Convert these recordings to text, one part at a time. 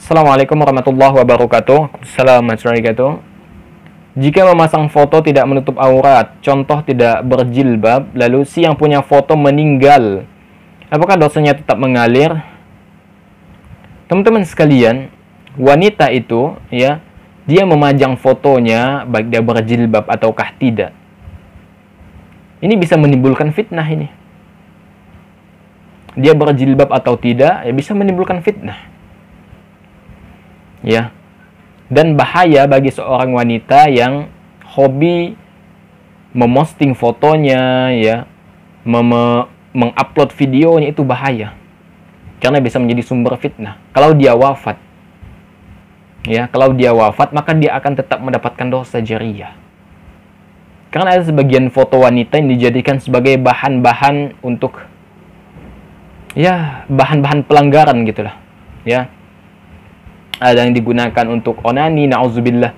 Assalamualaikum warahmatullahi wabarakatuh. Assalamualaikum warahmatullahi wabarakatuh. Jika memasang foto tidak menutup aurat, contoh tidak berjilbab, lalu si yang punya foto meninggal, apakah dosanya tetap mengalir? Teman-teman sekalian, wanita itu ya, dia memajang fotonya baik dia berjilbab ataukah tidak. Ini bisa menimbulkan fitnah ini. Dia berjilbab atau tidak, ya bisa menimbulkan fitnah ya dan bahaya bagi seorang wanita yang hobi memosting fotonya ya mem- mengupload videonya itu bahaya karena bisa menjadi sumber fitnah kalau dia wafat ya kalau dia wafat maka dia akan tetap mendapatkan dosa jariah karena ada sebagian foto wanita yang dijadikan sebagai bahan-bahan untuk ya bahan-bahan pelanggaran gitulah ya ada yang digunakan untuk onani nauzubillah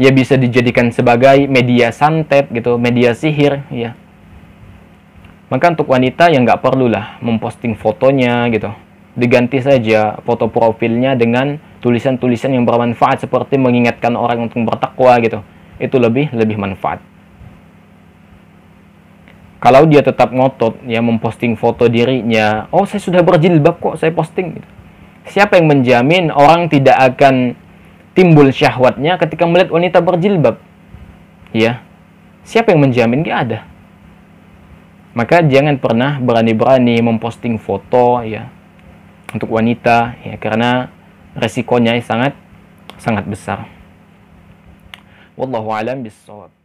ya bisa dijadikan sebagai media santet gitu media sihir ya maka untuk wanita yang nggak lah memposting fotonya gitu diganti saja foto profilnya dengan tulisan-tulisan yang bermanfaat seperti mengingatkan orang untuk bertakwa gitu itu lebih lebih manfaat kalau dia tetap ngotot ya memposting foto dirinya oh saya sudah berjilbab kok saya posting gitu siapa yang menjamin orang tidak akan timbul syahwatnya ketika melihat wanita berjilbab? Ya, siapa yang menjamin? Gak ada. Maka jangan pernah berani-berani memposting foto ya untuk wanita ya karena resikonya sangat sangat besar. Wallahu alam bisawab.